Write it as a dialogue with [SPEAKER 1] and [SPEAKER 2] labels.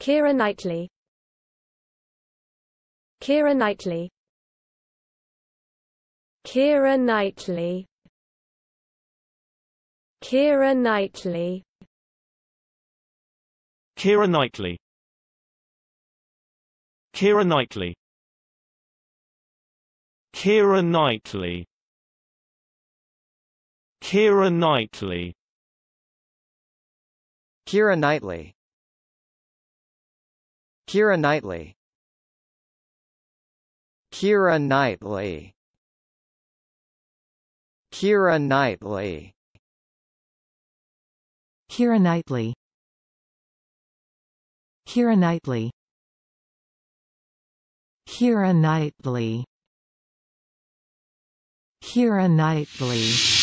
[SPEAKER 1] Kira Knightley Kira Knightley Kira Knightley Kira Knightley Kira Knightley Kira Knightley Kira Knightley Kira Knightley Kira Knightley Kira Knightley Kira Knightley Kira Knightley Kira Knightley Kira Knightley
[SPEAKER 2] Kira Knightley Kira Knightley